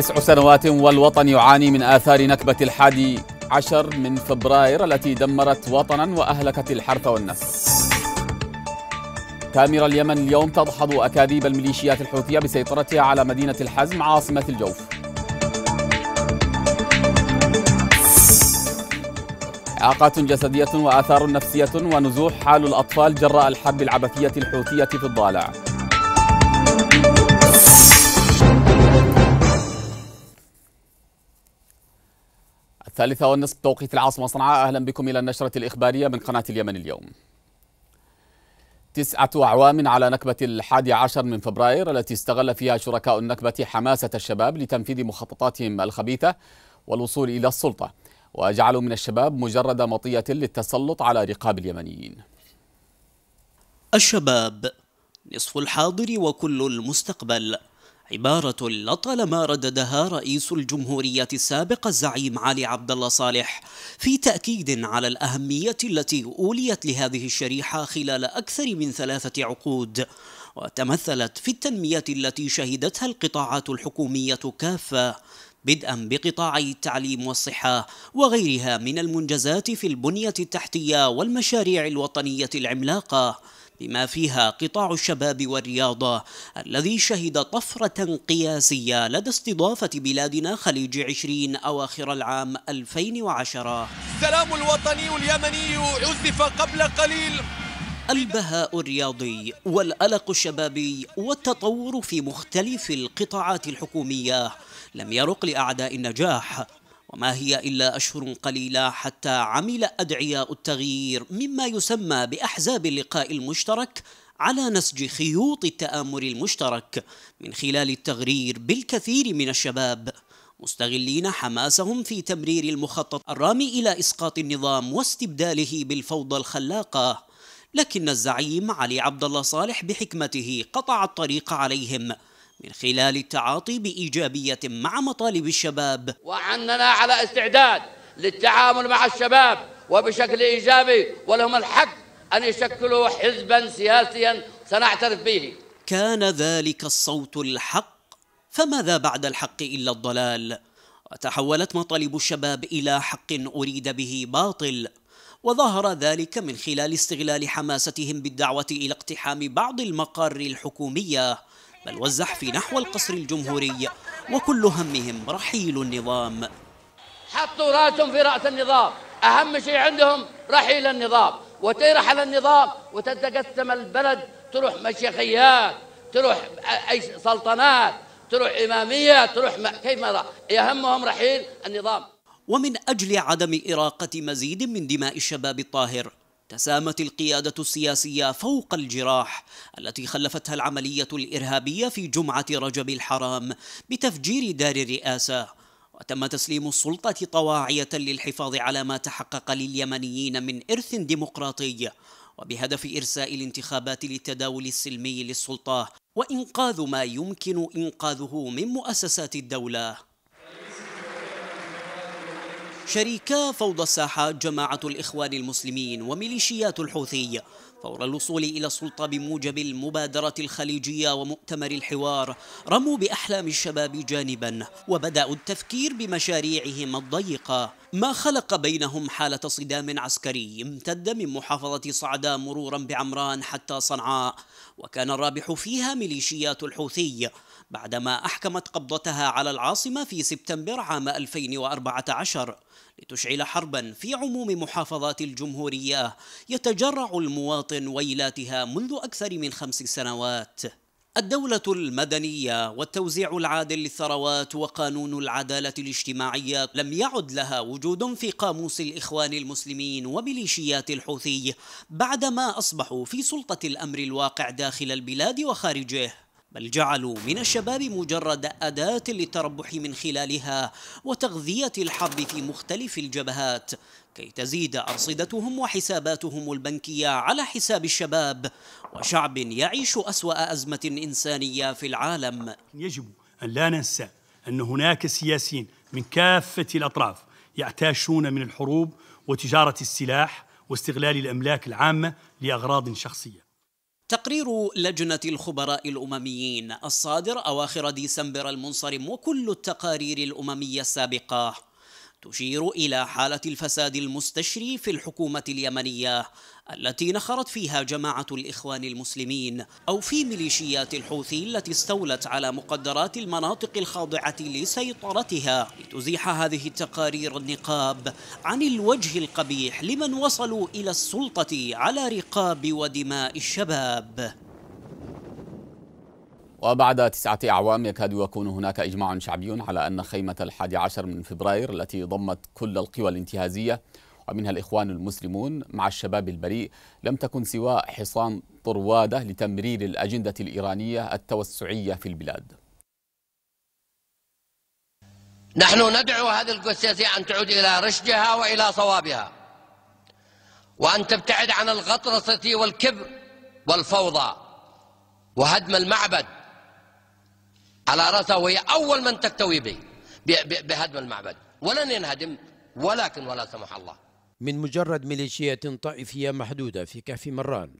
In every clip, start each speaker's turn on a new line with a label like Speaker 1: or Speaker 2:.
Speaker 1: تسع سنوات والوطن يعاني من آثار نكبة الحادي عشر من فبراير التي دمرت وطنا وأهلكت الحرث والنفس كاميرا اليمن اليوم تدحض أكاذيب الميليشيات الحوثية بسيطرتها على مدينة الحزم عاصمة الجوف إعاقات جسدية وآثار نفسية ونزوح حال الأطفال جراء الحرب العبثية الحوثية في الضالع الثالثة والنصف بتوقيت العاصمة صنعاء أهلا بكم إلى النشرة الإخبارية من قناة اليمن اليوم تسعة أعوام على نكبة الحادي عشر من فبراير التي استغل فيها شركاء النكبة حماسة الشباب لتنفيذ مخططاتهم الخبيثة والوصول إلى السلطة وجعلوا من الشباب مجرد مطية للتسلط على رقاب اليمنيين
Speaker 2: الشباب نصف الحاضر وكل المستقبل عبارة لطالما رددها رئيس الجمهورية السابق الزعيم علي عبد الله صالح في تأكيد على الأهمية التي أوليت لهذه الشريحة خلال أكثر من ثلاثة عقود وتمثلت في التنمية التي شهدتها القطاعات الحكومية كافة بدءا بقطاعي التعليم والصحة وغيرها من المنجزات في البنية التحتية والمشاريع الوطنية العملاقة بما فيها قطاع الشباب والرياضة الذي شهد طفرة قياسية لدى استضافة بلادنا خليج 20 أواخر العام 2010
Speaker 3: السلام الوطني اليمني عزف قبل قليل
Speaker 2: البهاء الرياضي والألق الشبابي والتطور في مختلف القطاعات الحكومية لم يرق لأعداء النجاح وما هي الا اشهر قليله حتى عمل ادعياء التغيير مما يسمى باحزاب اللقاء المشترك على نسج خيوط التامر المشترك من خلال التغرير بالكثير من الشباب مستغلين حماسهم في تمرير المخطط الرامي الى اسقاط النظام واستبداله بالفوضى الخلاقه لكن الزعيم علي عبد الله صالح بحكمته قطع الطريق عليهم من خلال التعاطي بإيجابية مع مطالب الشباب
Speaker 4: وعننا على استعداد للتعامل مع الشباب وبشكل إيجابي ولهم الحق أن يشكلوا حزبا سياسيا سنعترف به
Speaker 2: كان ذلك الصوت الحق فماذا بعد الحق إلا الضلال وتحولت مطالب الشباب إلى حق أريد به باطل وظهر ذلك من خلال استغلال حماستهم بالدعوة إلى اقتحام بعض المقار الحكومية بل والزحف نحو القصر الجمهوري وكل همهم رحيل النظام
Speaker 4: حطوا راسهم في رأس النظام أهم شيء عندهم رحيل النظام وترحل النظام وتتقسم البلد تروح مشيخيات تروح أي سلطنات تروح إمامية تروح ما كيف ما يهمهم رحيل النظام
Speaker 2: ومن أجل عدم إراقة مزيد من دماء الشباب الطاهر تسامت القيادة السياسية فوق الجراح التي خلفتها العملية الإرهابية في جمعة رجب الحرام بتفجير دار الرئاسة وتم تسليم السلطة طواعية للحفاظ على ما تحقق لليمنيين من إرث ديمقراطي وبهدف إرساء الانتخابات للتداول السلمي للسلطة وإنقاذ ما يمكن إنقاذه من مؤسسات الدولة شريكا فوضى الساحات جماعة الإخوان المسلمين وميليشيات الحوثي فور الوصول إلى السلطة بموجب المبادرة الخليجية ومؤتمر الحوار رموا بأحلام الشباب جانبا وبدأوا التفكير بمشاريعهم الضيقة ما خلق بينهم حالة صدام عسكري امتد من محافظة صعدة مرورا بعمران حتى صنعاء وكان الرابح فيها ميليشيات الحوثي بعدما أحكمت قبضتها على العاصمة في سبتمبر عام 2014 لتشعل حربا في عموم محافظات الجمهورية يتجرع المواطن ويلاتها منذ أكثر من خمس سنوات الدولة المدنية والتوزيع العادل للثروات وقانون العدالة الاجتماعية لم يعد لها وجود في قاموس الإخوان المسلمين وميليشيات الحوثي بعدما أصبحوا في سلطة الأمر الواقع داخل البلاد وخارجه بل جعلوا من الشباب مجرد أداة للتربح من خلالها وتغذية الحرب في مختلف الجبهات كي تزيد أرصدتهم وحساباتهم البنكية على حساب الشباب وشعب يعيش أسوأ أزمة إنسانية في العالم
Speaker 5: يجب أن لا ننسى أن هناك سياسيين من كافة الأطراف يعتاشون من الحروب وتجارة السلاح واستغلال الأملاك العامة لأغراض شخصية
Speaker 2: تقرير لجنة الخبراء الأمميين الصادر أواخر ديسمبر المنصرم وكل التقارير الأممية السابقة تشير إلى حالة الفساد المستشري في الحكومة اليمنية التي نخرت فيها جماعة الإخوان المسلمين أو في ميليشيات الحوثي التي استولت على مقدرات المناطق الخاضعة لسيطرتها لتزيح هذه التقارير النقاب عن الوجه القبيح لمن وصلوا إلى السلطة على رقاب ودماء الشباب
Speaker 1: وبعد تسعة أعوام يكاد يكون هناك إجماع شعبي على أن خيمة الحادي عشر من فبراير التي ضمت كل القوى الانتهازية ومنها الإخوان المسلمون مع الشباب البريء لم تكن سوى حصان طروادة لتمرير الأجندة الإيرانية التوسعية في البلاد
Speaker 4: نحن ندعو هذه السياسية أن تعود إلى رشدها وإلى صوابها وأن تبتعد عن الغطرسة والكبر والفوضى وهدم المعبد على رأسها وهي أول من تكتوي به بهدم المعبد ولن ينهدم ولكن ولا سمح الله
Speaker 6: من مجرد ميليشيات طائفية محدودة في كهف مران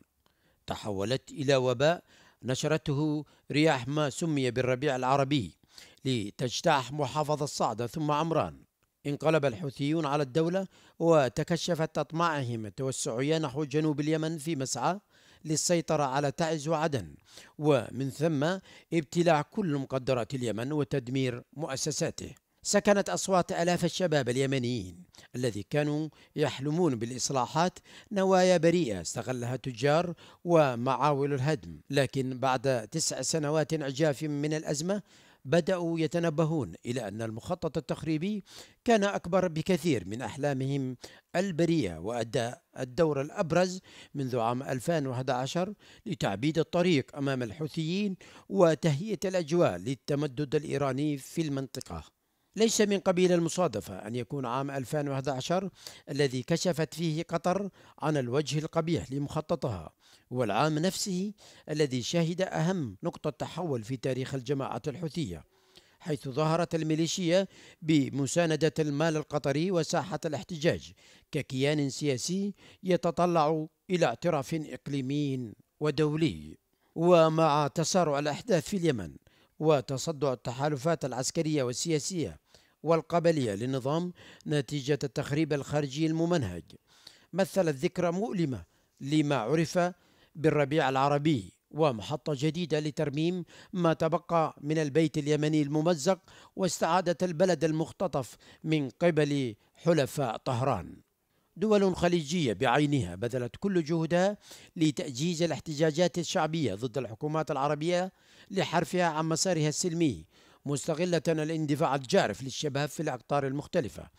Speaker 6: تحولت إلى وباء نشرته رياح ما سمي بالربيع العربي لتجتاح محافظة صعدة ثم عمران انقلب الحوثيون على الدولة وتكشفت أطماعهم التوسعية نحو جنوب اليمن في مسعى للسيطرة على تعز وعدن ومن ثم ابتلاع كل مقدرات اليمن وتدمير مؤسساته سكنت أصوات آلاف الشباب اليمنيين الذي كانوا يحلمون بالإصلاحات نوايا بريئة استغلها تجار ومعاول الهدم لكن بعد تسع سنوات عجاف من الأزمة بدأوا يتنبهون إلى أن المخطط التخريبي كان أكبر بكثير من أحلامهم البرية وأدى الدور الأبرز منذ عام 2011 لتعبيد الطريق أمام الحوثيين وتهيئة الأجواء للتمدد الإيراني في المنطقة ليس من قبيل المصادفة أن يكون عام 2011 الذي كشفت فيه قطر عن الوجه القبيح لمخططها والعام نفسه الذي شهد أهم نقطة تحول في تاريخ الجماعة الحوثية حيث ظهرت الميليشيا بمساندة المال القطري وساحة الاحتجاج ككيان سياسي يتطلع إلى اعتراف إقليمي ودولي ومع تسارع الأحداث في اليمن وتصدع التحالفات العسكرية والسياسية والقبلية للنظام نتيجة التخريب الخارجي الممنهج مثلت ذكرى مؤلمة لما عرف بالربيع العربي ومحطة جديدة لترميم ما تبقى من البيت اليمني الممزق واستعادة البلد المختطف من قبل حلفاء طهران دول خليجية بعينها بذلت كل جهودها لتأجيج الاحتجاجات الشعبية ضد الحكومات العربية لحرفها عن مسارها السلمي مستغلة الاندفاع الجارف للشباب في الأقطار المختلفة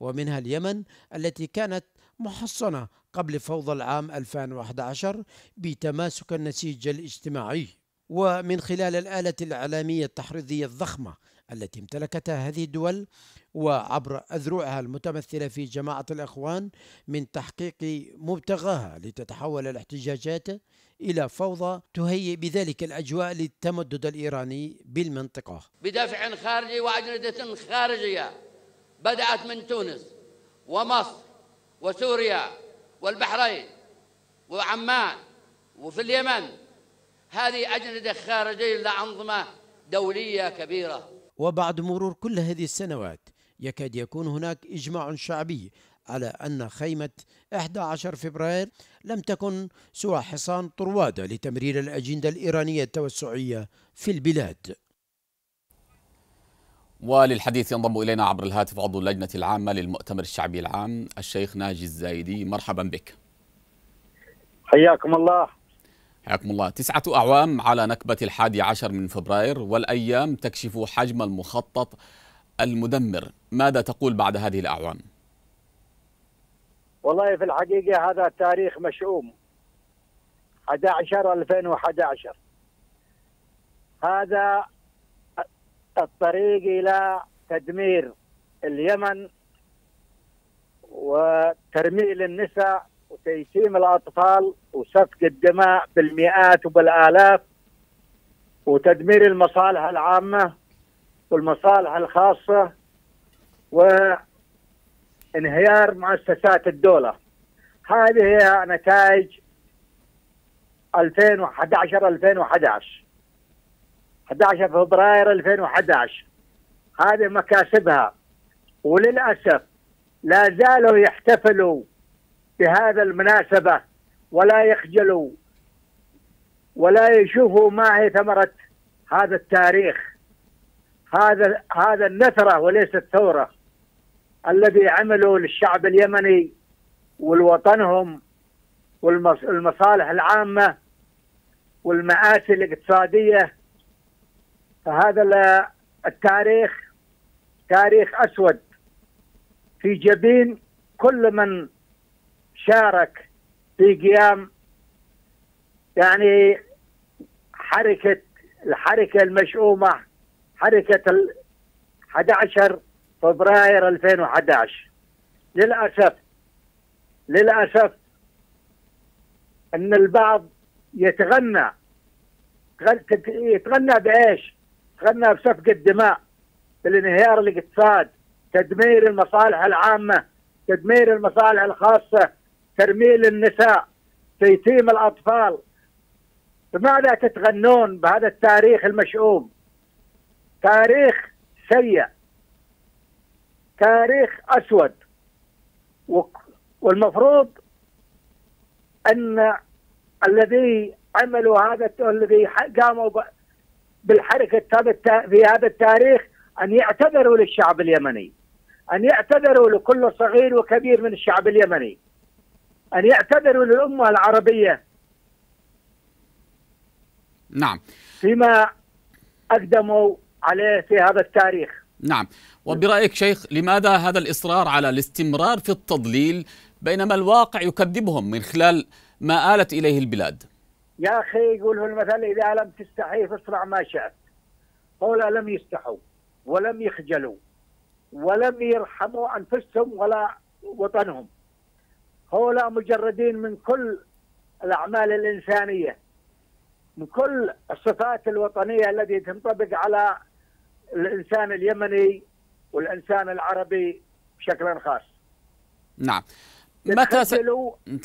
Speaker 6: ومنها اليمن التي كانت محصنة قبل فوضى العام 2011 بتماسك النسيج الاجتماعي ومن خلال الآلة الإعلامية التحريضية الضخمة التي امتلكتها هذه الدول وعبر أذرعها المتمثلة في جماعة الإخوان من تحقيق مبتغاها لتتحول الاحتجاجات إلى فوضى تهيئ بذلك الأجواء للتمدد الإيراني بالمنطقة
Speaker 4: بدافع خارجي وأجندة خارجية بدأت من تونس ومصر وسوريا والبحرين وعمان وفي اليمن هذه أجندة خارجية لأنظمة دولية كبيرة
Speaker 6: وبعد مرور كل هذه السنوات يكاد يكون هناك إجماع شعبي على أن خيمة 11 فبراير لم تكن سوى حصان طروادة لتمرير الأجندة الإيرانية التوسعية في البلاد
Speaker 1: وللحديث ينضم الينا عبر الهاتف عضو اللجنه العامه للمؤتمر الشعبي العام الشيخ ناجي الزايدي مرحبا بك. حياكم الله. حياكم الله، تسعة أعوام على نكبة الحادي عشر من فبراير والأيام تكشف حجم المخطط المدمر، ماذا تقول بعد هذه الأعوام؟
Speaker 7: والله في الحقيقة هذا تاريخ مشؤوم 11 2011 هذا الطريق الى تدمير اليمن وترميل النساء وتيتيم الاطفال وسفك الدماء بالمئات وبالالاف وتدمير المصالح العامه والمصالح الخاصه وانهيار مؤسسات الدوله هذه هي نتائج 2011 2011 11 فبراير 2011 هذه مكاسبها وللاسف لا زالوا يحتفلوا بهذا المناسبه ولا يخجلوا ولا يشوفوا ما هي ثمره هذا التاريخ هذا هذا النثره وليس الثوره الذي عملوا للشعب اليمني والوطنهم والمصالح العامه والمآسي الاقتصاديه فهذا التاريخ تاريخ اسود في جبين كل من شارك في قيام يعني حركه الحركه المشؤومه حركه 11 فبراير 2011 للاسف للاسف ان البعض يتغنى يتغنى بايش؟ غنى بسفك الدماء بالانهيار الاقتصاد تدمير المصالح العامة تدمير المصالح الخاصة ترميل النساء تيتيم الأطفال بماذا تتغنون بهذا التاريخ المشؤوم تاريخ سيء تاريخ أسود والمفروض أن الذي عملوا هذا الذي قاموا بالحركة في هذا التاريخ أن يعتذروا للشعب اليمني أن يعتذروا لكل صغير وكبير من الشعب اليمني أن يعتذروا للأمة العربية نعم فيما أقدموا عليه في هذا التاريخ
Speaker 1: نعم وبرأيك شيخ لماذا هذا الإصرار على الاستمرار في التضليل بينما الواقع يكذبهم من خلال ما آلت إليه البلاد
Speaker 7: يا اخي يقول في المثل اذا لم تستحي فاصنع ما شئت هؤلاء لم يستحوا ولم يخجلوا ولم يرحموا انفسهم ولا وطنهم هؤلاء مجردين من كل الاعمال الانسانيه من كل الصفات الوطنيه التي تنطبق على الانسان اليمني والانسان العربي بشكل خاص نعم متى س... نعم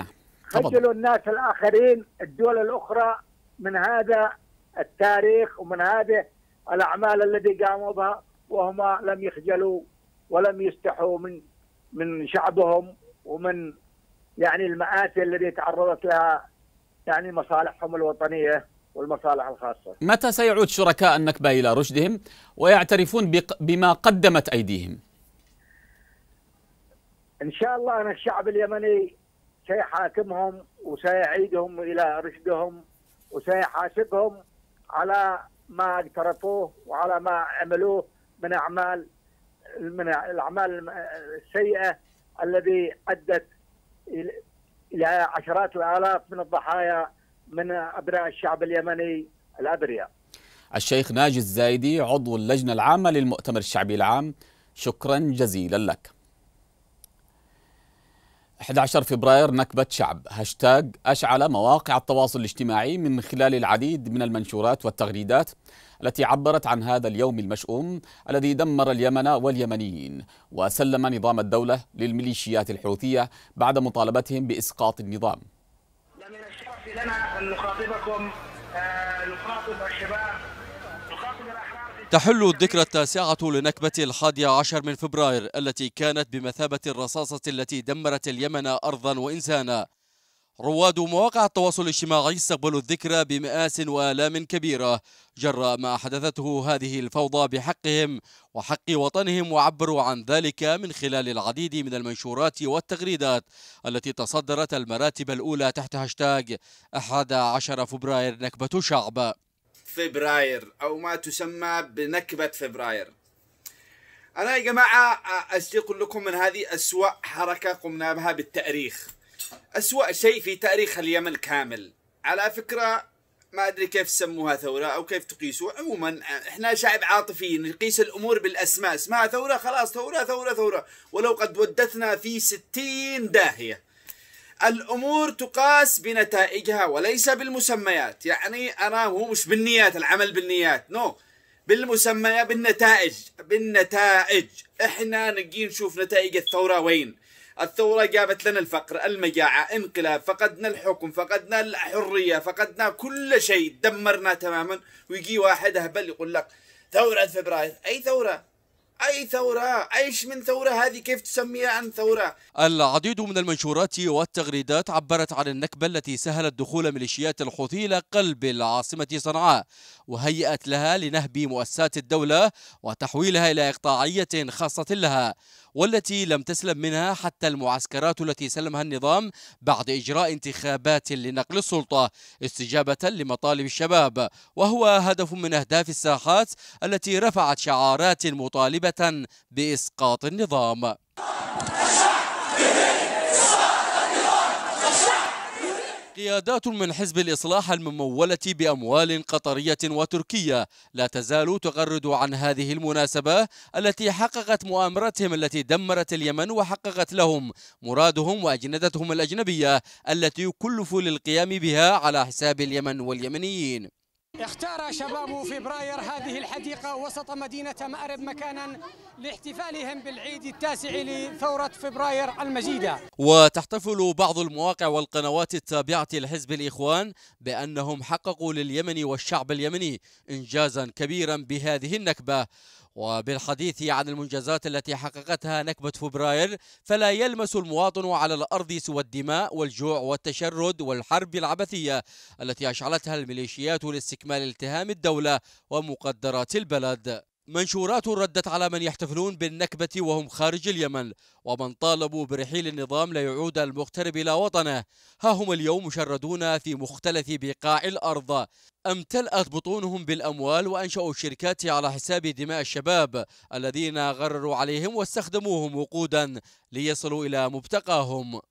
Speaker 7: خجلوا الناس الاخرين الدول الاخرى من هذا التاريخ ومن هذه الاعمال التي قاموا بها وهم لم يخجلوا ولم يستحوا من من شعبهم ومن يعني المآسي التي تعرضت لها يعني مصالحهم الوطنيه والمصالح الخاصه.
Speaker 1: متى سيعود شركاء النكبه الى رشدهم ويعترفون بما قدمت ايديهم؟
Speaker 7: ان شاء الله ان الشعب اليمني سيحاكمهم وسيعيدهم الى رشدهم وسيحاسبهم على ما اقترفوه وعلى ما عملوه من اعمال من الاعمال السيئه الذي ادت الى عشرات الالاف من الضحايا من ابناء الشعب اليمني الابرياء.
Speaker 1: الشيخ ناجي الزايدي عضو اللجنه العامه للمؤتمر الشعبي العام شكرا جزيلا لك. 11 فبراير نكبة شعب هاشتاج أشعل مواقع التواصل الاجتماعي من خلال العديد من المنشورات والتغريدات التي عبرت عن هذا اليوم المشؤوم الذي دمر اليمن واليمنيين وسلم نظام الدولة للميليشيات الحوثية بعد مطالبتهم بإسقاط النظام الشرف لنا أن نخاطبكم
Speaker 3: تحل الذكرى التاسعة لنكبة الحادي عشر من فبراير التي كانت بمثابة الرصاصة التي دمرت اليمن أرضا وإنسانا رواد مواقع التواصل الاجتماعي استقبلوا الذكرى بمآس وآلام كبيرة جراء ما أحدثته هذه الفوضى بحقهم وحق وطنهم وعبروا عن ذلك من خلال العديد من المنشورات والتغريدات التي تصدرت المراتب الأولى تحت هاشتاج 11 فبراير نكبة شعب فبراير أو ما تسمى
Speaker 1: بنكبة فبراير أنا يا جماعة أستيقظ لكم من هذه أسوأ حركة قمنا بها بالتاريخ أسوأ شيء في تاريخ اليمن كامل على فكرة ما أدري كيف تسموها ثورة أو كيف تقيسوا عموما إحنا شعب عاطفي نقيس الأمور بالأسماء اسمها ثورة خلاص ثورة ثورة ثورة ولو قد ودتنا في ستين داهية الأمور تقاس بنتائجها وليس بالمسميات يعني أنا مو مش بالنيات العمل بالنيات نو no. بالنتائج بالنتائج احنا نجي نشوف نتائج الثورة وين الثورة جابت لنا الفقر المجاعة انقلاب فقدنا الحكم فقدنا الحرية فقدنا كل شيء دمرنا تماما ويجي واحد اهبل يقول لك ثورة فبراير أي ثورة أي ثورة أيش من ثورة هذه كيف تسميها عن ثورة
Speaker 3: العديد من المنشورات والتغريدات عبرت عن النكبة التي سهلت دخول ميليشيات الحوثي إلى قلب العاصمة صنعاء وهيئت لها لنهب مؤسسات الدولة وتحويلها إلى إقطاعية خاصة لها والتي لم تسلم منها حتى المعسكرات التي سلمها النظام بعد إجراء انتخابات لنقل السلطة استجابة لمطالب الشباب وهو هدف من أهداف الساحات التي رفعت شعارات مطالبة بإسقاط النظام قيادات من حزب الإصلاح الممولة بأموال قطرية وتركية لا تزال تغرد عن هذه المناسبة التي حققت مؤامرتهم التي دمرت اليمن وحققت لهم مرادهم وأجندتهم الأجنبية التي يكلف للقيام بها على حساب اليمن واليمنيين
Speaker 5: اختار شباب فبراير هذه الحديقة وسط مدينة مأرب مكانا لاحتفالهم بالعيد التاسع لثورة
Speaker 6: فبراير المجيدة
Speaker 3: وتحتفل بعض المواقع والقنوات التابعة لحزب الإخوان بأنهم حققوا لليمن والشعب اليمني إنجازا كبيرا بهذه النكبة وبالحديث عن المنجزات التي حققتها نكبة فبراير فلا يلمس المواطن على الأرض سوى الدماء والجوع والتشرد والحرب العبثية التي أشعلتها الميليشيات لاستكمال التهام الدولة ومقدرات البلد منشورات ردت على من يحتفلون بالنكبة وهم خارج اليمن ومن طالبوا برحيل النظام ليعود المغترب إلى وطنه ها هم اليوم مشردون في مختلف بقاع الأرض امتلأت بطونهم بالأموال وأنشأوا الشركات على حساب دماء الشباب الذين غرروا عليهم واستخدموهم وقودا ليصلوا إلى مبتقاهم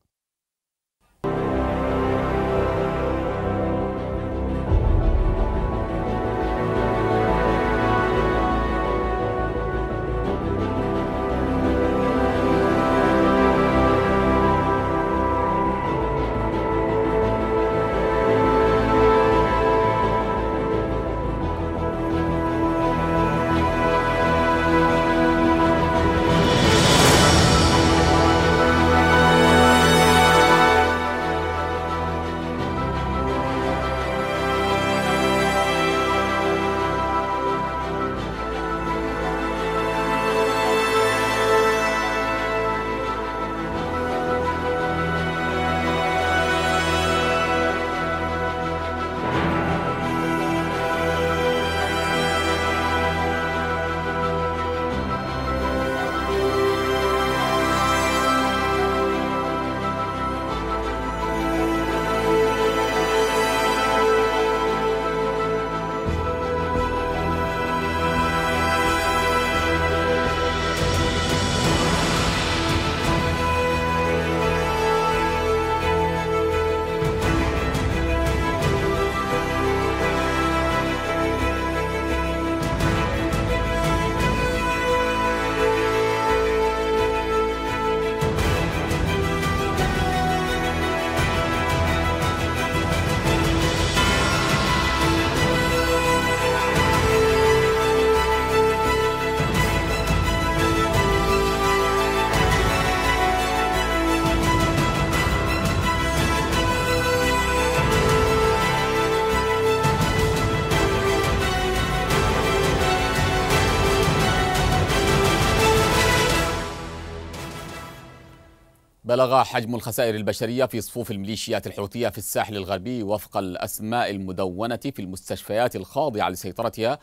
Speaker 1: بلغ حجم الخسائر البشرية في صفوف الميليشيات الحوثية في الساحل الغربي وفق الأسماء المدونة في المستشفيات الخاضعة لسيطرتها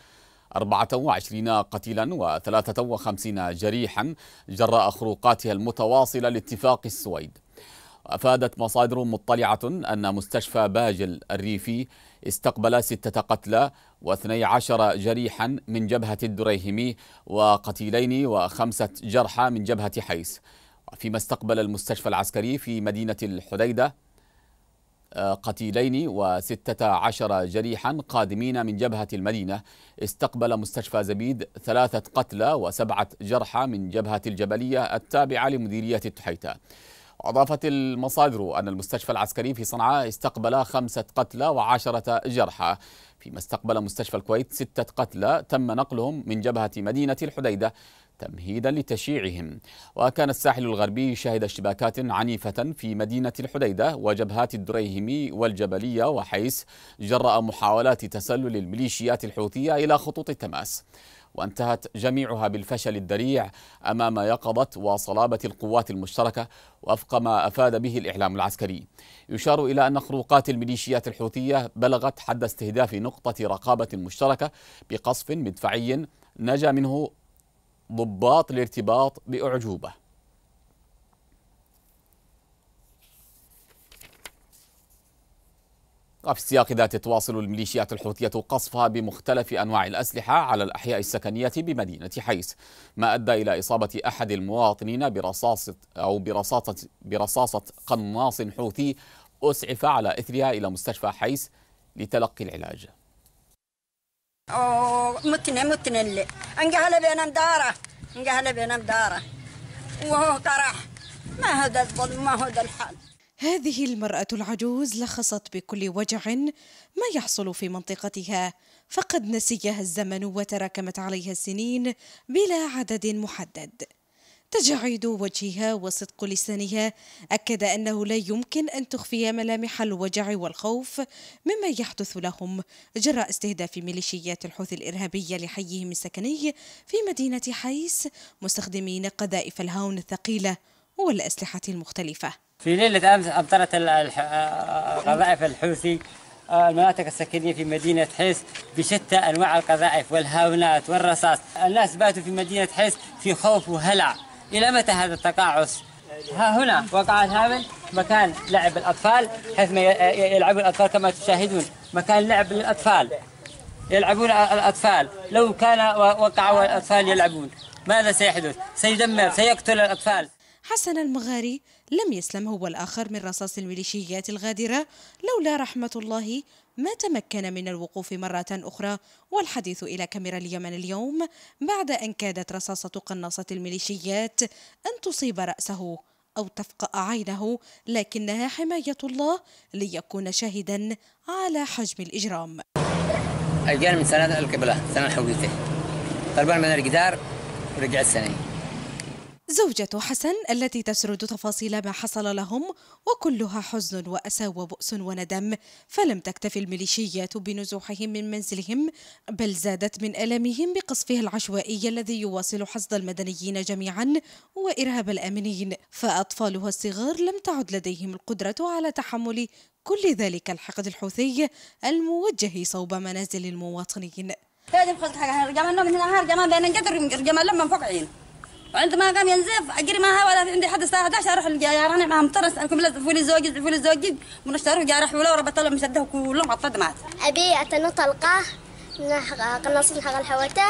Speaker 1: 24 قتيلا و53 جريحا جراء خروقاتها المتواصلة لاتفاق السويد أفادت مصادر مطلعة أن مستشفى باجل الريفي استقبل ستة قتلى واثني عشر جريحا من جبهة الدريهمي وقتيلين وخمسة جرحى من جبهة حيس فيما استقبل المستشفى العسكري في مدينة الحديدة آه، قتيلين وستة عشر جريحا قادمين من جبهة المدينة استقبل مستشفى زبيد ثلاثة قتلى وسبعة جرحى من جبهة الجبلية التابعة لمديرية التحيتة أضافت المصادر أن المستشفى العسكري في صنعاء استقبل خمسة قتلى وعشرة جرحى فيما استقبل مستشفى الكويت ستة قتلى تم نقلهم من جبهة مدينة الحديدة تمهيدا لتشييعهم وكان الساحل الغربي شهد اشتباكات عنيفة في مدينة الحديدة وجبهات الدريهمي والجبلية وحيس جراء محاولات تسلل الميليشيات الحوثية إلى خطوط التماس وانتهت جميعها بالفشل الذريع امام يقظه وصلابه القوات المشتركه وفق ما افاد به الاعلام العسكري. يشار الى ان خروقات الميليشيات الحوثيه بلغت حد استهداف نقطه رقابه مشتركه بقصف مدفعي نجا منه ضباط الارتباط باعجوبه. وفي السياق ذاته تواصل الميليشيات الحوثية قصفها بمختلف أنواع الأسلحة على الأحياء السكنية بمدينة حيس ما أدى إلى إصابة أحد المواطنين برصاصة أو برصاصة, برصاصة قناص حوثي أسعف على إثرها إلى مستشفى حيس لتلقي العلاج
Speaker 4: متنا متنا اللي انقهل بين مدارة انقهل بين مدارة وهو طرح
Speaker 8: ما هذا الظلم ما هذا الحال هذه المرأة العجوز لخصت بكل وجع ما يحصل في منطقتها فقد نسيها الزمن وتراكمت عليها السنين بلا عدد محدد تجاعيد وجهها وصدق لسانها أكد أنه لا يمكن أن تخفي ملامح الوجع والخوف مما يحدث لهم جراء استهداف ميليشيات الحوثي الإرهابية لحيهم السكني في مدينة حيس مستخدمين قذائف الهاون الثقيلة والأسلحة المختلفة
Speaker 5: في ليلة أمس أمطرت القذائف الحوثي آه، المناطق السكنية في مدينة حيس بشتى أنواع القذائف والهاونات والرصاص الناس باتوا في مدينة حيس في خوف وهلع إلى متى هذا التقاعس؟ ها هنا وقع الهاون مكان لعب الأطفال حيث يلعب الأطفال كما تشاهدون مكان لعب للأطفال يلعبون الأطفال لو كان وقع الأطفال يلعبون ماذا سيحدث؟ سيدمر سيقتل الأطفال
Speaker 8: حسن المغاري لم يسلم هو الآخر من رصاص الميليشيات الغادرة لولا رحمة الله ما تمكن من الوقوف مرة أخرى والحديث إلى كاميرا اليمن اليوم بعد أن كادت رصاصة قناصة الميليشيات أن تصيب رأسه أو تفقأ عينه لكنها حماية الله ليكون شاهدا على حجم الإجرام
Speaker 4: الجان من سنة القبلة سنة حويته طلبان من الجدار ورجع السنة
Speaker 8: زوجة حسن التي تسرد تفاصيل ما حصل لهم وكلها حزن وأسى وبؤس وندم فلم تكتف الميليشيات بنزوحهم من منزلهم بل زادت من ألمهم بقصفها العشوائي الذي يواصل حصد المدنيين جميعا وإرهاب الآمنين فأطفالها الصغار لم تعد لديهم القدرة على تحمل كل ذلك الحقد الحوثي الموجه صوب منازل المواطنين هذه حاجة من هنا جدر لما فوق عين وعندما قام ينزف اجري معها ولا عندي حد الساعه 11 اروح الجيران مع مطر اسالكم لا تفوا لي زوجي تفوا لي زوجي ونشتروا جاري حوله وربط لهم مسده كلهم عطت مات ابي اتنط القاه قناصين حق الحواته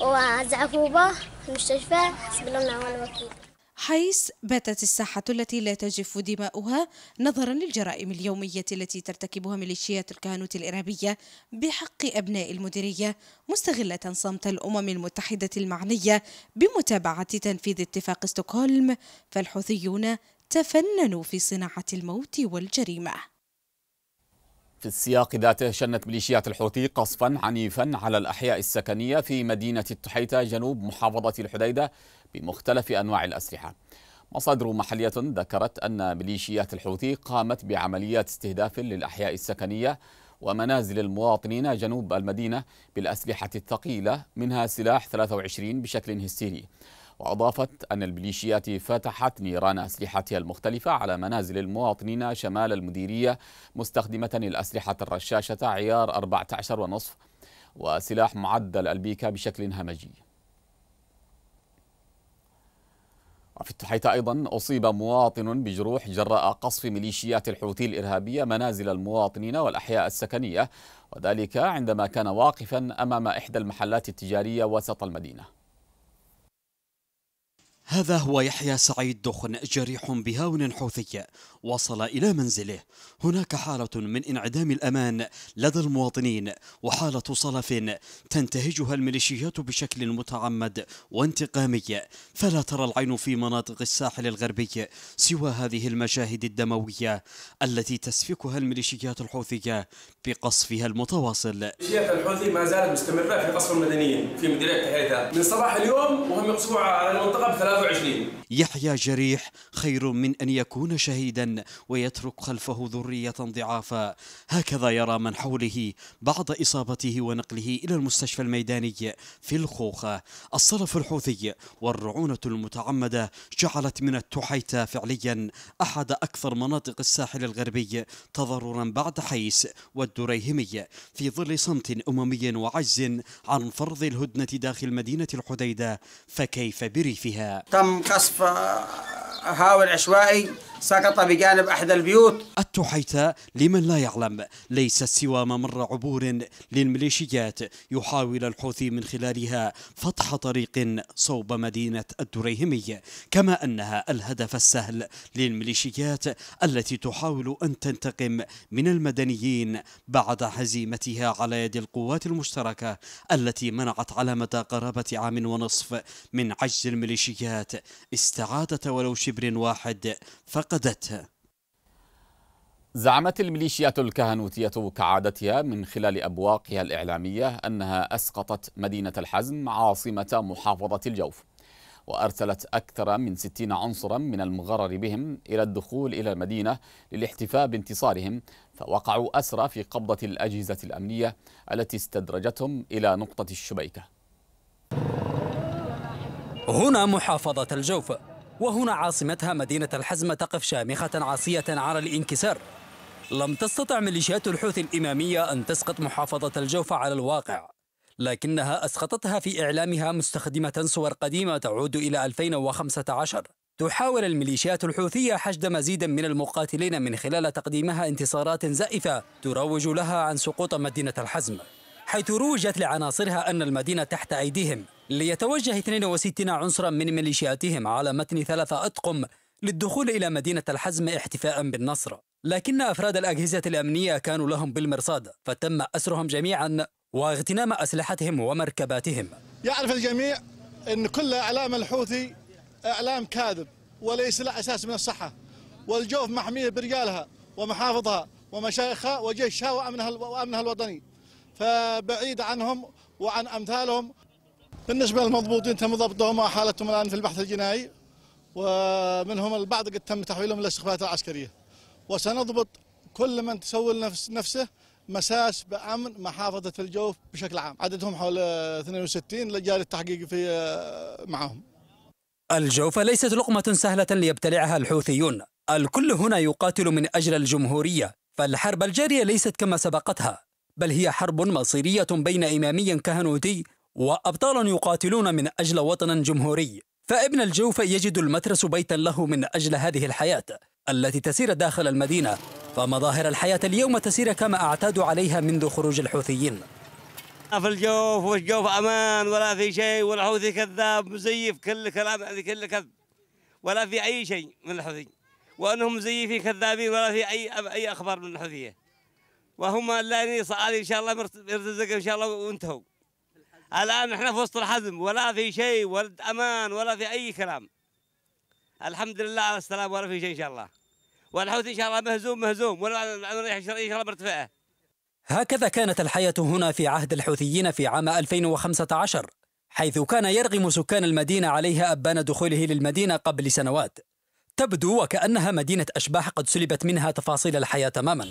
Speaker 8: وزعفوبه المستشفى حسب الله ونعم الوكيل حيث باتت الساحة التي لا تجف دماؤها نظرا للجرائم اليومية التي ترتكبها ميليشيات الكهنوت الإرهابية بحق أبناء المديرية مستغلة صمت الأمم المتحدة المعنية بمتابعة تنفيذ اتفاق ستوكهولم فالحوثيون تفننوا في صناعة الموت والجريمة
Speaker 1: في السياق ذاته شنت ميليشيات الحوثي قصفا عنيفا على الأحياء السكنية في مدينة التحيتة جنوب محافظة الحديدة بمختلف أنواع الأسلحة مصادر محلية ذكرت أن ميليشيات الحوثي قامت بعمليات استهداف للأحياء السكنية ومنازل المواطنين جنوب المدينة بالأسلحة الثقيلة منها سلاح 23 بشكل هستيري وأضافت أن الميليشيات فتحت نيران أسلحتها المختلفة على منازل المواطنين شمال المديرية مستخدمة الأسلحة الرشاشة عيار 14 ونصف وسلاح معدل البيكا بشكل همجي وفي التحيط أيضا أصيب مواطن بجروح جراء قصف ميليشيات الحوثي الإرهابية منازل المواطنين والأحياء السكنية وذلك عندما كان واقفا أمام إحدى المحلات التجارية وسط المدينة هذا هو يحيى سعيد دخن
Speaker 9: جريح بهاون حوثي وصل إلى منزله هناك حالة من انعدام الأمان لدى المواطنين وحالة صلف تنتهجها الميليشيات بشكل متعمد وانتقامي فلا ترى العين في مناطق الساحل الغربي سوى هذه المشاهد الدموية التي تسفكها الميليشيات الحوثية بقصفها المتواصل الميليشيات
Speaker 3: الحوثية ما زالت مستمرة في قصف المدنيين في مديرية تحيتها من صباح اليوم وهم يقصفوا على المنطقة ب 23
Speaker 9: يحيى جريح خير من أن يكون شهيدا ويترك خلفه ذرية ضعافا هكذا يرى من حوله بعد إصابته ونقله إلى المستشفى الميداني في الخوخة الصلف الحوثي والرعونة المتعمدة جعلت من التحيتة فعليا أحد أكثر مناطق الساحل الغربي تضررا بعد حيس والدريهمي في ظل صمت أممي وعجز عن فرض الهدنة داخل مدينة الحديدة فكيف بريفها
Speaker 6: تم قصف هاول عشوائي
Speaker 9: سقط بجانب أحد البيوت التحيتا لمن لا يعلم ليست سوى ممر عبور للميليشيات يحاول الحوثي من خلالها فتح طريق صوب مدينة الدريهمي كما أنها الهدف السهل للميليشيات التي تحاول أن تنتقم من المدنيين بعد هزيمتها على يد القوات المشتركة التي منعت على مدى قرابة عام ونصف من عجز الميليشيات استعادة ولو شبر واحد
Speaker 1: فقط فقدتها زعمت الميليشيات الكهنوتية كعادتها من خلال أبواقها الإعلامية أنها أسقطت مدينة الحزم عاصمة محافظة الجوف وأرسلت أكثر من ستين عنصرا من المغرر بهم إلى الدخول إلى المدينة للاحتفاء بانتصارهم فوقعوا أسرى في قبضة الأجهزة الأمنية التي استدرجتهم إلى نقطة الشبيكة هنا محافظة الجوف وهنا عاصمتها مدينة
Speaker 5: الحزمة تقف شامخة عاصية على الانكسار لم تستطع ميليشيات الحوثي الإمامية أن تسقط محافظة الجوفة على الواقع لكنها أسقطتها في إعلامها مستخدمة صور قديمة تعود إلى 2015 تحاول الميليشيات الحوثية حشد مزيد من المقاتلين من خلال تقديمها انتصارات زائفة تروج لها عن سقوط مدينة الحزم حيث روجت لعناصرها أن المدينة تحت أيديهم ليتوجه 62 عنصرا من ميليشياتهم على متن ثلاثة أطقم للدخول إلى مدينة الحزم احتفاء بالنصر لكن أفراد الأجهزة الأمنية كانوا لهم بالمرصاد فتم أسرهم جميعا واغتنام أسلحتهم ومركباتهم
Speaker 7: يعرف الجميع أن كل إعلام الحوثي إعلام كاذب وليس له أساس من الصحة والجوف محمية برجالها ومحافظها ومشايخها وجيشها وأمنها, وأمنها الوطني فبعيد عنهم وعن أمثالهم بالنسبة للمضبوطين تم ضبطهم وحالتهم الآن في البحث الجنائي ومنهم البعض قد تم تحويلهم للاستخبارات العسكرية وسنضبط كل من تسول نفس نفسه مساس بأمن محافظة الجوف بشكل عام عددهم حول 62 لجال التحقيق في آه، معهم
Speaker 5: الجوف ليست لقمة سهلة ليبتلعها الحوثيون الكل هنا يقاتل من أجل الجمهورية فالحرب الجارية ليست كما سبقتها بل هي حرب مصيرية بين إمامي كهنوتي وأبطال يقاتلون من أجل وطن جمهوري فابن الجوف يجد المترس بيتا له من أجل هذه الحياة التي تسير داخل المدينة فمظاهر الحياة اليوم تسير كما أعتادوا عليها منذ خروج الحوثيين
Speaker 4: في الجوف والجوف أمان ولا في شيء والحوثي كذاب مزيف كل كلام كل كذب ولا في أي شيء من الحوثي وأنهم مزيفين كذابين ولا في أي أي أخبار من الحوثية وهم يعني اللي صار ان شاء الله يرتزق ان شاء الله وانتهوا الان احنا في وسط الحزم ولا في شيء ولا امان ولا في اي كلام الحمد لله على السلام ولا في شيء ان شاء الله والحوت ان شاء الله مهزوم مهزوم ولا العمليه الشرعيه ان شاء الله مرتفعه
Speaker 5: هكذا كانت الحياه هنا في عهد الحوثيين في عام 2015 حيث كان يرغم سكان المدينه عليها ابان دخوله للمدينه قبل سنوات تبدو وكانها مدينه اشباح قد سلبت منها تفاصيل الحياه تماما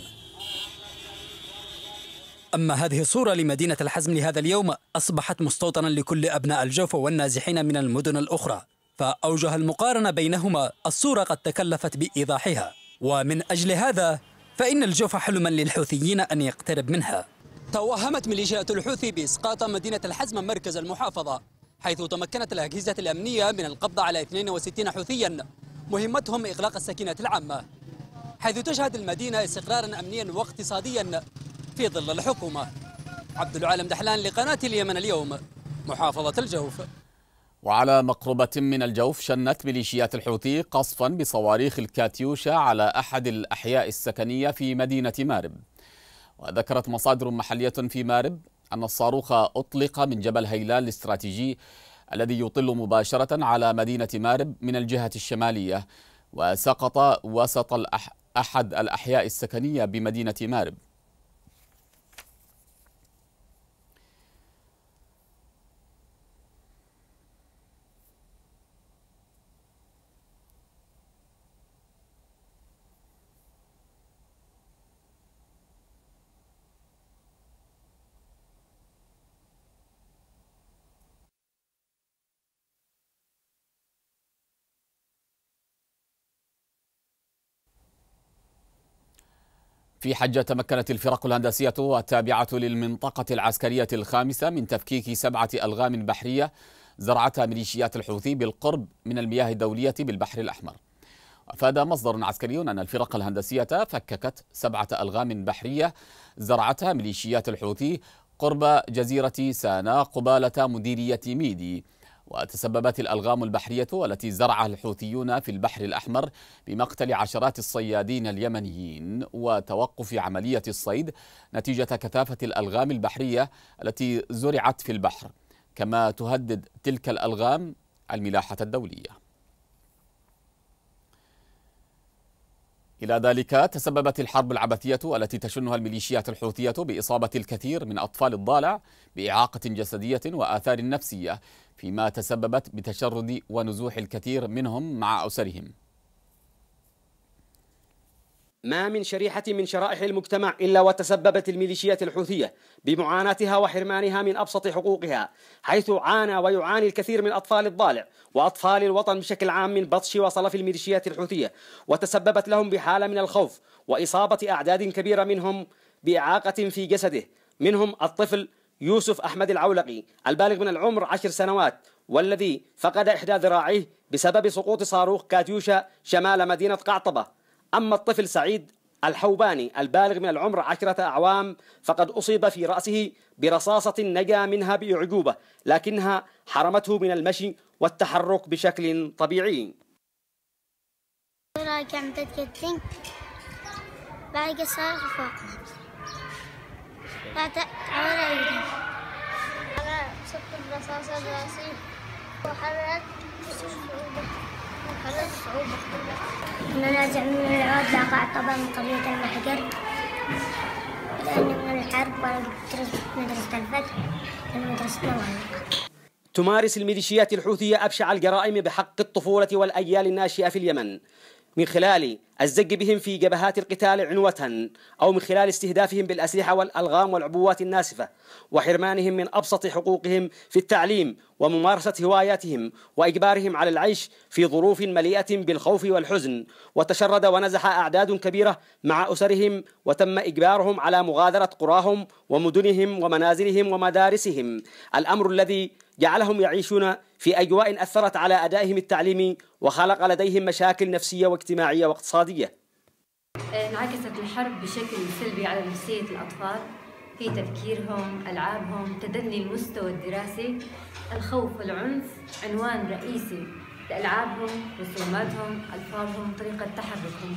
Speaker 5: أما هذه الصورة لمدينة الحزم لهذا اليوم أصبحت مستوطنا لكل أبناء الجوف والنازحين من المدن الأخرى فأوجه المقارنة بينهما الصورة قد تكلفت بإيضاحها ومن أجل هذا فإن الجوف حلما للحوثيين أن يقترب منها توهمت ميليشيات الحوثي بإسقاط مدينة الحزم مركز المحافظة حيث تمكنت الأجهزة الأمنية من القبض على 62 حوثيا مهمتهم إغلاق السكينة العامة حيث تشهد المدينة استقرارا أمنيا واقتصاديا في ظل الحكومة عبد العالم دحلان لقناة اليمن اليوم محافظة
Speaker 1: الجوف وعلى مقربة من الجوف شنت ميليشيات الحوثي قصفا بصواريخ الكاتيوشا على أحد الأحياء السكنية في مدينة مارب وذكرت مصادر محلية في مارب أن الصاروخ أطلق من جبل هيلال الاستراتيجي الذي يطل مباشرة على مدينة مارب من الجهة الشمالية وسقط وسط أحد الأحياء السكنية بمدينة مارب في حجة تمكنت الفرق الهندسية التابعة للمنطقة العسكرية الخامسة من تفكيك سبعة ألغام بحرية زرعتها ميليشيات الحوثي بالقرب من المياه الدولية بالبحر الأحمر أفاد مصدر عسكري أن الفرق الهندسية فككت سبعة ألغام بحرية زرعتها ميليشيات الحوثي قرب جزيرة سانا قبالة مديرية ميدي وتسببت الألغام البحرية والتي زرعها الحوثيون في البحر الأحمر بمقتل عشرات الصيادين اليمنيين وتوقف عملية الصيد نتيجة كثافة الألغام البحرية التي زرعت في البحر كما تهدد تلك الألغام الملاحة الدولية إلى ذلك تسببت الحرب العبثية التي تشنها الميليشيات الحوثية بإصابة الكثير من أطفال الضالع بإعاقة جسدية وآثار نفسية فيما تسببت بتشرد ونزوح الكثير منهم مع أسرهم
Speaker 10: ما من شريحة من شرائح المجتمع إلا وتسببت الميليشيات الحوثية بمعاناتها وحرمانها من أبسط حقوقها حيث عانى ويعاني الكثير من أطفال الضالع وأطفال الوطن بشكل عام من بطش وصلف الميليشيات الحوثية وتسببت لهم بحالة من الخوف وإصابة أعداد كبيرة منهم بإعاقة في جسده منهم الطفل يوسف أحمد العولقي البالغ من العمر عشر سنوات والذي فقد إحدى ذراعيه بسبب سقوط صاروخ كاتيوشا شمال مدينة قعطبة أما الطفل سعيد الحوباني البالغ من العمر عشرة أعوام فقد أصيب في رأسه برصاصة نجا منها بأعجوبة لكنها حرمته من المشي والتحرك بشكل طبيعي
Speaker 7: بعد على يدي
Speaker 4: أنا الرصاصة براسي وحررت صعوبة
Speaker 7: أنا نازع من العود لا قاعد طبعا من قبيلة المحجر لأني من الحرب وأنا درست مدرسة الفتح لأن مدرستنا معلقة
Speaker 10: تمارس الميليشيات الحوثية أبشع الجرائم بحق الطفولة والأجيال الناشئة في اليمن من خلال الزج بهم في جبهات القتال عنوة أو من خلال استهدافهم بالأسلحة والألغام والعبوات الناسفة وحرمانهم من أبسط حقوقهم في التعليم وممارسة هواياتهم وإجبارهم على العيش في ظروف مليئة بالخوف والحزن وتشرد ونزح أعداد كبيرة مع أسرهم وتم إجبارهم على مغادرة قراهم ومدنهم ومنازلهم ومدارسهم الأمر الذي جعلهم يعيشون في أجواء أثرت على أدائهم التعليمي وخلق لديهم مشاكل نفسية واجتماعية واقتصادية
Speaker 8: آه، انعكست الحرب بشكل سلبي على نفسية الأطفال
Speaker 6: في تفكيرهم، ألعابهم، تدني المستوى الدراسي، الخوف
Speaker 8: والعنف عنوان رئيسي لألعابهم، رسوماتهم، ألفاظهم، طريقة تحركهم.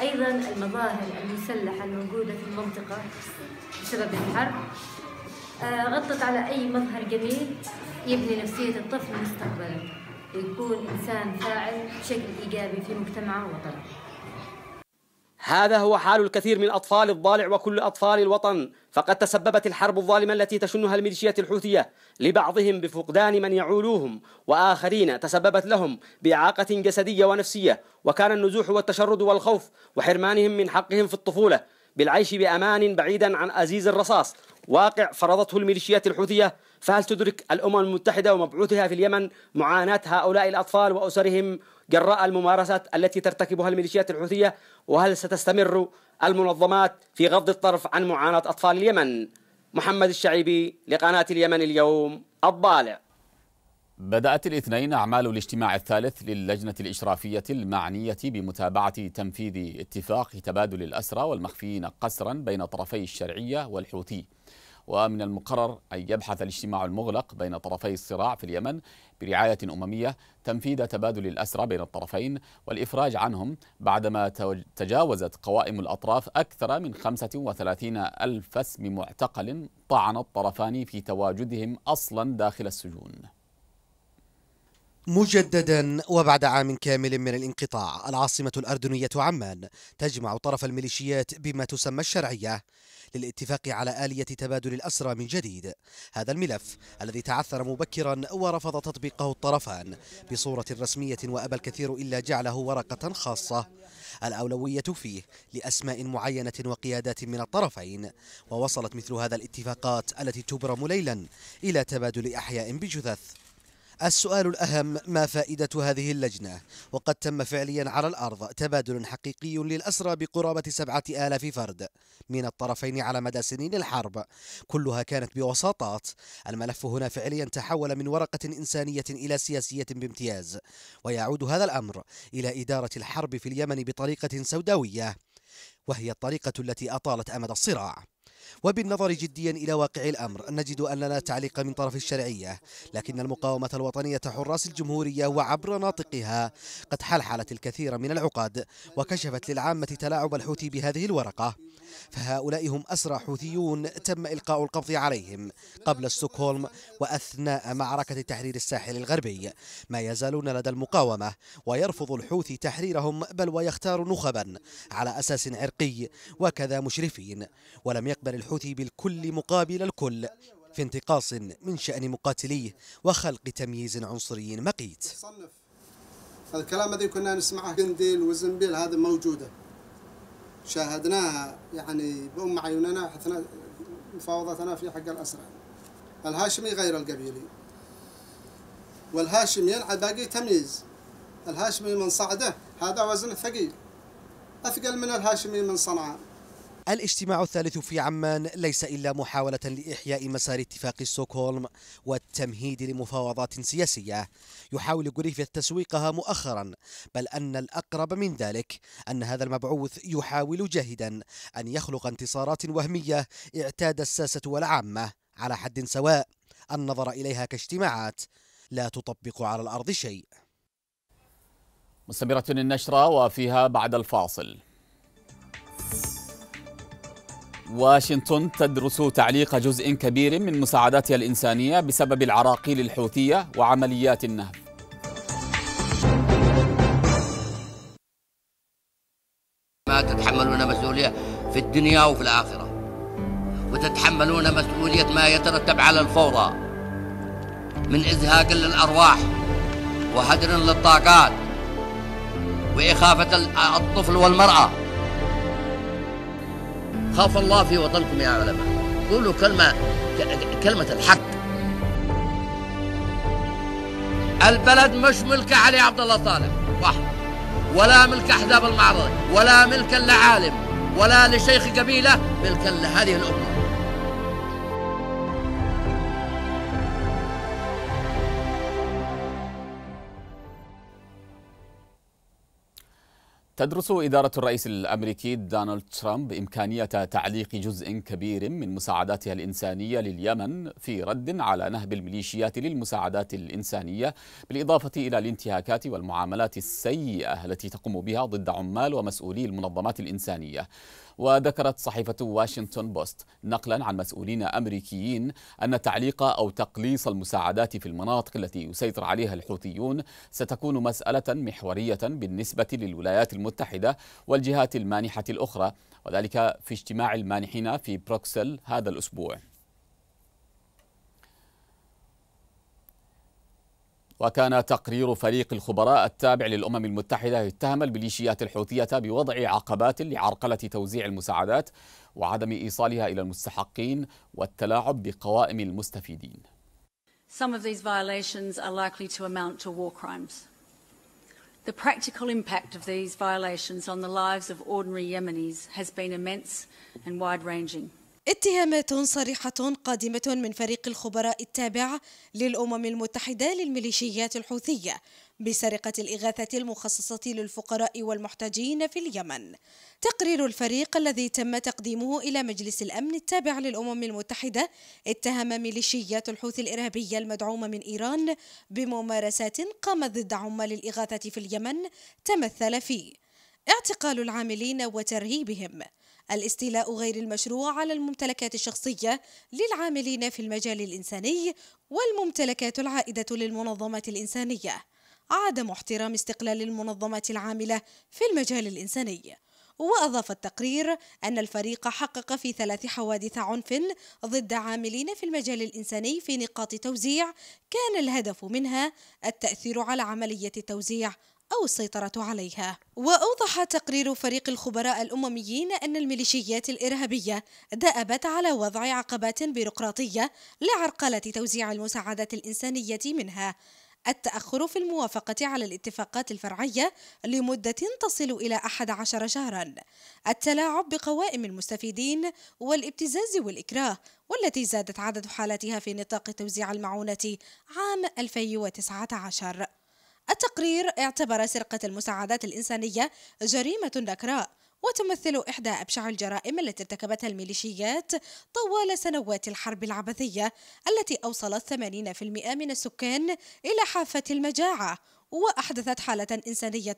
Speaker 8: أيضا المظاهر المسلحة الموجودة في المنطقة بسبب الحرب آه، غطت على أي مظهر جميل يبني نفسية الطفل مستقبلا يكون إنسان فاعل بشكل إيجابي في مجتمعه ووطنه
Speaker 10: هذا هو حال الكثير من أطفال الضالع وكل أطفال الوطن فقد تسببت الحرب الظالمة التي تشنها الميليشيات الحوثية لبعضهم بفقدان من يعولوهم وآخرين تسببت لهم بإعاقة جسدية ونفسية وكان النزوح والتشرد والخوف وحرمانهم من حقهم في الطفولة بالعيش بأمان بعيدا عن أزيز الرصاص واقع فرضته الميليشيات الحوثية فهل تدرك الأمم المتحدة ومبعوثها في اليمن معاناة هؤلاء الأطفال وأسرهم جراء الممارسات التي ترتكبها الميليشيات الحوثية وهل ستستمر المنظمات في غض الطرف عن معاناة أطفال اليمن محمد الشعيبي لقناة اليمن اليوم الضالع
Speaker 1: بدأت الاثنين أعمال الاجتماع الثالث للجنة الإشرافية المعنية بمتابعة تنفيذ اتفاق تبادل الأسرى والمخفيين قسرا بين طرفي الشرعية والحوثي ومن المقرر أن يبحث الاجتماع المغلق بين طرفي الصراع في اليمن برعاية أممية تنفيذ تبادل الأسرى بين الطرفين والإفراج عنهم بعدما تجاوزت قوائم الأطراف أكثر من 35 ألف اسم معتقل طعن الطرفان في تواجدهم أصلا داخل السجون
Speaker 11: مجددا وبعد عام كامل من الانقطاع العاصمة الأردنية عمان تجمع طرف الميليشيات بما تسمى الشرعية للاتفاق على آلية تبادل الأسرى من جديد هذا الملف الذي تعثر مبكرا ورفض تطبيقه الطرفان بصورة رسمية وأبى الكثير إلا جعله ورقة خاصة الأولوية فيه لأسماء معينة وقيادات من الطرفين ووصلت مثل هذا الاتفاقات التي تبرم ليلا إلى تبادل أحياء بجثث السؤال الأهم ما فائدة هذه اللجنة وقد تم فعليا على الأرض تبادل حقيقي للأسرى بقرابة سبعة آلاف فرد من الطرفين على مدى سنين الحرب كلها كانت بوساطات الملف هنا فعليا تحول من ورقة إنسانية إلى سياسية بامتياز ويعود هذا الأمر إلى إدارة الحرب في اليمن بطريقة سوداوية وهي الطريقة التي أطالت أمد الصراع وبالنظر جديا إلى واقع الأمر نجد أن لا تعليق من طرف الشرعية لكن المقاومة الوطنية حراس الجمهورية وعبر ناطقها قد حلحلت الكثير من العقد وكشفت للعامة تلاعب الحوثي بهذه الورقة فهؤلاء هم أسرى حوثيون تم إلقاء القبض عليهم قبل ستوكهولم وأثناء معركة تحرير الساحل الغربي ما يزالون لدى المقاومة ويرفض الحوثي تحريرهم بل ويختار نخبا على أساس عرقي وكذا مشرفين ولم يقبل الحوثي بالكل مقابل الكل في انتقاص من شأن مقاتليه وخلق تمييز عنصري مقيت الكلام الذي كنا نسمعه قنديل وزنبيل هذا موجوده شاهدناها يعني بأم عيوننا حثنا مفاوضتنا في حق الأسرى الهاشمي غير القبيلي والهاشمي ينعد باقي تمييز الهاشمي من صعده هذا وزن ثقيل أثقل من الهاشمي من صنعاء الاجتماع الثالث في عمان ليس إلا محاولة لإحياء مسار اتفاق ستوكهولم والتمهيد لمفاوضات سياسية يحاول جريفيث تسويقها مؤخرا بل أن الأقرب من ذلك أن هذا المبعوث يحاول جاهدا أن يخلق انتصارات وهمية اعتاد الساسة والعامة على حد سواء النظر إليها كاجتماعات
Speaker 1: لا تطبق على الأرض شيء مستمرة النشرة وفيها بعد الفاصل واشنطن تدرس تعليق جزء كبير من مساعداتها الإنسانية بسبب العراقيل الحوثية وعمليات النهب
Speaker 4: ما تتحملون مسؤولية في الدنيا وفي الآخرة وتتحملون مسؤولية ما يترتب على الفوضى من إزهاق للأرواح وهدر للطاقات وإخافة الطفل والمرأة خاف الله في وطنكم يا علماء قولوا كلمة كلمة الحق البلد مش ملك علي عبد الله صالح واحد ولا ملك أحزاب المعارضة ولا ملكا لعالم ولا لشيخ قبيلة ملكا لهذه الأمة
Speaker 1: تدرس إدارة الرئيس الأمريكي دونالد ترامب إمكانية تعليق جزء كبير من مساعداتها الإنسانية لليمن في رد على نهب الميليشيات للمساعدات الإنسانية بالإضافة إلى الانتهاكات والمعاملات السيئة التي تقوم بها ضد عمال ومسؤولي المنظمات الإنسانية وذكرت صحيفة واشنطن بوست نقلا عن مسؤولين أمريكيين أن تعليق أو تقليص المساعدات في المناطق التي يسيطر عليها الحوثيون ستكون مسألة محورية بالنسبة للولايات المتحدة والجهات المانحة الأخرى وذلك في اجتماع المانحين في بروكسل هذا الأسبوع وكان تقرير فريق الخبراء التابع للأمم المتحدة اتهم الميليشيات الحوثية بوضع عقبات لعرقلة توزيع المساعدات وعدم إيصالها إلى المستحقين والتلاعب بقوائم المستفيدين.
Speaker 9: Some of these violations
Speaker 1: are likely to amount to war crimes. The practical impact of these violations on the lives of ordinary Yemenis has been immense and wide-ranging.
Speaker 8: اتهامات صريحة قادمة من فريق الخبراء التابع للأمم المتحدة للميليشيات الحوثية بسرقة الإغاثة المخصصة للفقراء والمحتاجين في اليمن. تقرير الفريق الذي تم تقديمه إلى مجلس الأمن التابع للأمم المتحدة اتهم ميليشيات الحوثي الإرهابية المدعومة من إيران بممارسات قامت ضد عمال الإغاثة في اليمن تمثل في اعتقال العاملين وترهيبهم الاستيلاء غير المشروع على الممتلكات الشخصية للعاملين في المجال الإنساني والممتلكات العائدة للمنظمات الإنسانية عدم احترام استقلال المنظمات العاملة في المجال الإنساني وأضاف التقرير أن الفريق حقق في ثلاث حوادث عنف ضد عاملين في المجال الإنساني في نقاط توزيع كان الهدف منها التأثير على عملية التوزيع أو السيطرة عليها وأوضح تقرير فريق الخبراء الأمميين أن الميليشيات الإرهابية دأبت على وضع عقبات بيروقراطية لعرقلة توزيع المساعدات الإنسانية منها التأخر في الموافقة على الاتفاقات الفرعية لمدة تصل إلى 11 شهرا التلاعب بقوائم المستفيدين والابتزاز والإكراه والتي زادت عدد حالاتها في نطاق توزيع المعونة عام 2019 التقرير اعتبر سرقة المساعدات الإنسانية جريمة نكراء وتمثل إحدى أبشع الجرائم التي ارتكبتها الميليشيات طوال سنوات الحرب العبثية التي أوصلت 80% من السكان إلى حافة المجاعة وأحدثت حالة إنسانية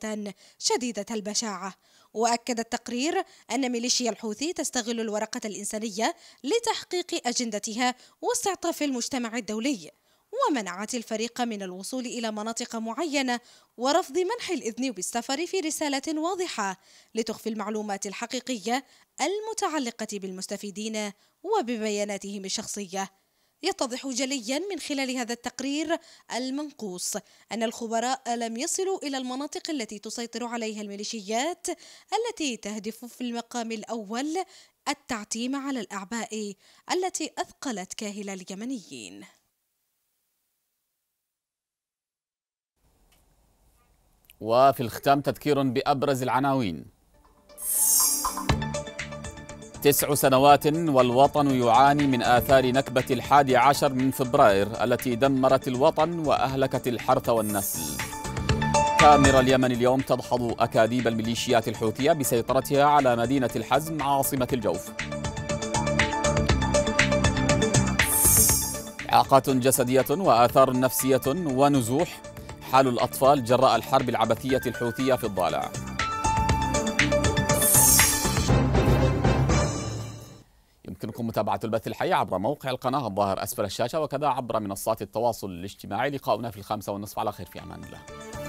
Speaker 8: شديدة البشاعة وأكد التقرير أن ميليشيا الحوثي تستغل الورقة الإنسانية لتحقيق أجندتها واستعطاف المجتمع الدولي ومنعت الفريق من الوصول إلى مناطق معينة ورفض منح الإذن بالسفر في رسالة واضحة لتخفي المعلومات الحقيقية المتعلقة بالمستفيدين وببياناتهم الشخصية يتضح جليا من خلال هذا التقرير المنقوص أن الخبراء لم يصلوا إلى المناطق التي تسيطر عليها الميليشيات التي تهدف في المقام الأول التعتيم على الأعباء التي أثقلت كاهل اليمنيين
Speaker 1: وفي الختام تذكير بأبرز العناوين تسع سنوات والوطن يعاني من آثار نكبة الحادي عشر من فبراير التي دمرت الوطن وأهلكت الحرث والنسل كاميرا اليمن اليوم تدحض أكاذيب الميليشيات الحوثية بسيطرتها على مدينة الحزم عاصمة الجوف إعاقات جسدية وآثار نفسية ونزوح حال الأطفال جراء الحرب العبثية الحوثية في الضالع يمكنكم متابعة البث الحي عبر موقع القناة الظاهر أسفل الشاشة وكذا عبر منصات التواصل الاجتماعي لقاؤنا في الخامسة والنصف على خير في أمان الله